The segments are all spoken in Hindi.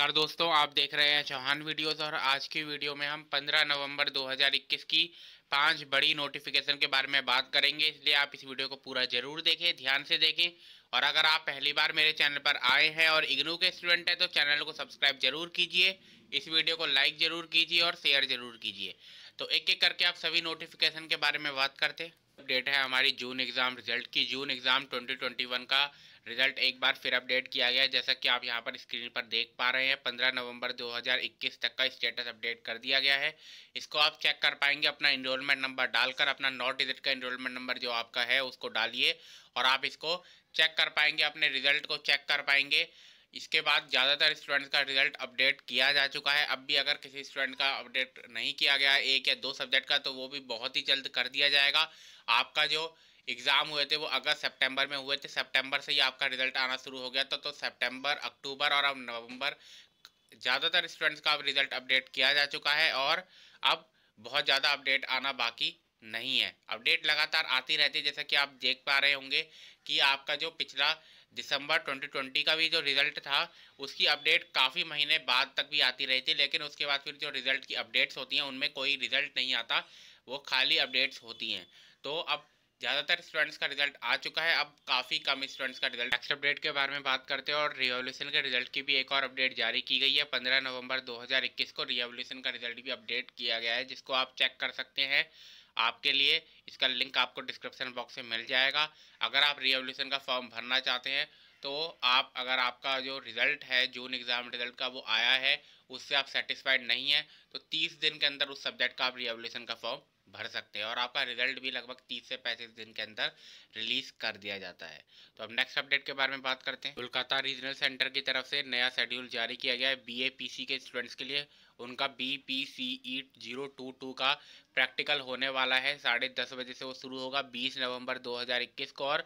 नमस्कार दोस्तों आप देख रहे हैं चौहान वीडियोस और आज की वीडियो में हम 15 नवंबर 2021 की पांच बड़ी नोटिफिकेशन के बारे में बात करेंगे इसलिए आप इस वीडियो को पूरा जरूर देखें ध्यान से देखें और अगर आप पहली बार मेरे चैनल पर आए हैं और इग्नू के स्टूडेंट हैं तो चैनल को सब्सक्राइब जरूर कीजिए इस वीडियो को लाइक जरूर कीजिए और शेयर जरूर कीजिए तो एक एक करके आप सभी नोटिफिकेशन के बारे में बात करते हैं अपडेट है हमारी जून एग्ज़ाम रिजल्ट की जून एग्ज़ाम 2021 का रिजल्ट एक बार फिर अपडेट किया गया जैसा कि आप यहां पर स्क्रीन पर देख पा रहे हैं 15 नवंबर 2021 तक का स्टेटस अपडेट कर दिया गया है इसको आप चेक कर पाएंगे अपना इनरोलमेंट नंबर डालकर अपना नौ डिजिट का इनरोलमेंट नंबर जो आपका है उसको डालिए और आप इसको चेक कर पाएंगे अपने रिजल्ट को चेक कर पाएंगे इसके बाद ज़्यादातर स्टूडेंट्स का रिजल्ट अपडेट किया जा चुका है अब भी अगर किसी स्टूडेंट का अपडेट नहीं किया गया एक या दो सब्जेक्ट का तो वो भी बहुत ही जल्द कर दिया जाएगा आपका जो एग्ज़ाम हुए थे वो अगस्त सितंबर में हुए थे सितंबर से ही आपका रिजल्ट आना शुरू हो गया था तो सितंबर अक्टूबर और अब नवम्बर ज़्यादातर स्टूडेंट्स का अब रिजल्ट अपडेट किया जा चुका है और अब बहुत ज़्यादा अपडेट आना बाकी नहीं है अपडेट लगातार आती रहती है जैसा कि आप देख पा रहे होंगे कि आपका जो पिछला दिसंबर 2020 का भी जो रिजल्ट था उसकी अपडेट काफ़ी महीने बाद तक भी आती रही थी लेकिन उसके बाद फिर जो रिजल्ट की अपडेट्स होती हैं उनमें कोई रिजल्ट नहीं आता वो खाली अपडेट्स होती हैं तो अब ज़्यादातर स्टूडेंट्स का रिजल्ट आ चुका है अब काफ़ी कम स्टूडेंट्स का रिजल्ट नेक्स्ट अपडेट के बारे में बात करते हैं और रिवोल्यूशन के रिजल्ट की भी एक और अपडेट जारी की गई है 15 नवंबर 2021 को रिवोल्यूशन का रिजल्ट भी अपडेट किया गया है जिसको आप चेक कर सकते हैं आपके लिए इसका लिंक आपको डिस्क्रिप्शन बॉक्स में मिल जाएगा अगर आप रिवोल्यूशन का फॉर्म भरना चाहते हैं तो आप अगर आपका जो रिज़ल्ट है जून एग्ज़ाम रिज़ल्ट का वो आया है उससे आप सेटिस्फाइड नहीं है तो 30 दिन के अंदर उस सब्जेक्ट का आप रिवोल्यूशन का फॉर्म भर सकते हैं और आपका रिजल्ट भी लगभग 30 से पैंतीस दिन के अंदर रिलीज कर दिया जाता है तो अब नेक्स्ट अपडेट के बारे में बात करते हैं कोलकाता रीजनल सेंटर की तरफ से नया शेड्यूल जारी किया गया है बी सी के स्टूडेंट्स के लिए उनका B P C E zero two two का प्रैक्टिकल होने वाला है साढ़े दस बजे से वो शुरू होगा बीस नवंबर 2021 को और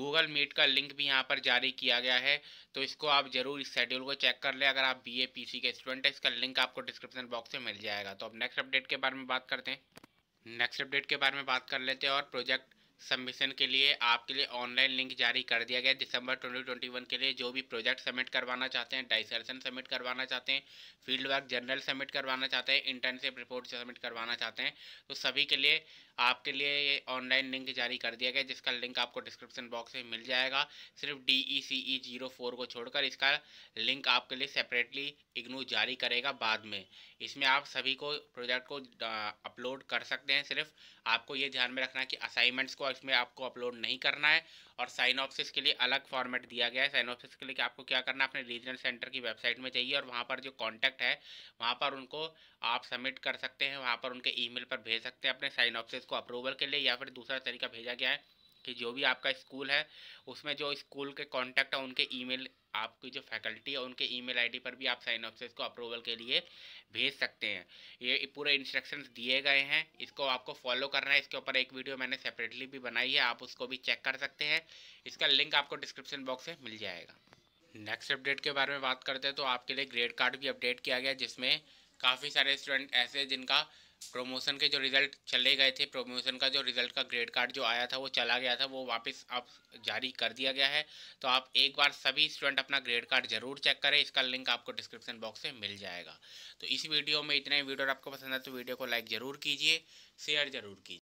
गूगल मीट का लिंक भी यहाँ पर जारी किया गया है तो इसको आप जरूर इस शेड्यूल को चेक कर लें अगर आप बी ए पी सी के स्टूडेंट हैं इसका लिंक आपको डिस्क्रिप्शन बॉक्स में मिल जाएगा तो अब नेक्स्ट अपडेट के बारे में बात करते हैं नेक्स्ट अपडेट के बारे में बात कर लेते हैं और प्रोजेक्ट सबमिशन के लिए आपके लिए ऑनलाइन लिंक जारी कर दिया गया दिसंबर 2021 के लिए जो भी प्रोजेक्ट सबमिट करवाना चाहते हैं डाइसेशन सबमिट करवाना चाहते हैं फील्ड वर्क जनरल सबमिट करवाना चाहते हैं इंटर्नशिप रिपोर्ट सबमिट करवाना चाहते हैं तो सभी के लिए आपके लिए ये ऑनलाइन लिंक जारी कर दिया गया जिसका लिंक आपको डिस्क्रिप्शन बॉक्स में मिल जाएगा सिर्फ D E C E zero four को छोड़कर इसका लिंक आपके लिए सेपरेटली इग्नू जारी करेगा बाद में इसमें आप सभी को प्रोजेक्ट को अपलोड कर सकते हैं सिर्फ आपको ये ध्यान में रखना है कि असाइनमेंट्स को इसमें आपको अपलोड नहीं करना है और ऑफिस के लिए अलग फॉर्मेट दिया गया है साइनॉप्सिस के लिए कि आपको क्या करना है अपने रीजनल सेंटर की वेबसाइट में चाहिए और वहाँ पर जो कॉन्टैक्ट है वहाँ पर उनको आप सबमिट कर सकते हैं वहाँ पर उनके ई पर भेज सकते हैं अपने ऑफिस इसको अप्रूवल के लिए या फिर दूसरा तरीका भेजा गया है कि जो भी आपका स्कूल है उसमें जो स्कूल के कॉन्टैक्ट है उनके ईमेल आपकी जो फैकल्टी है उनके ईमेल आईडी पर भी आप साइन ऑफ से इसको अप्रूवल के लिए भेज सकते हैं ये पूरे इंस्ट्रक्शंस दिए गए हैं इसको आपको फॉलो करना है इसके ऊपर एक वीडियो मैंने सेपरेटली भी बनाई है आप उसको भी चेक कर सकते हैं इसका लिंक आपको डिस्क्रिप्शन बॉक्स में मिल जाएगा नेक्स्ट अपडेट के बारे में बात करते हैं तो आपके लिए ग्रेड कार्ड भी अपडेट किया गया जिसमें काफ़ी सारे स्टूडेंट ऐसे जिनका प्रोमोशन के जो रिज़ल्ट चले गए थे प्रोमोशन का जो रिज़ल्ट का ग्रेड कार्ड जो आया था वो चला गया था वो वापस अब जारी कर दिया गया है तो आप एक बार सभी स्टूडेंट अपना ग्रेड कार्ड जरूर चेक करें इसका लिंक आपको डिस्क्रिप्शन बॉक्स में मिल जाएगा तो इस वीडियो में इतना ही वीडियो आपको पसंद है तो वीडियो को लाइक ज़रूर कीजिए शेयर ज़रूर कीजिए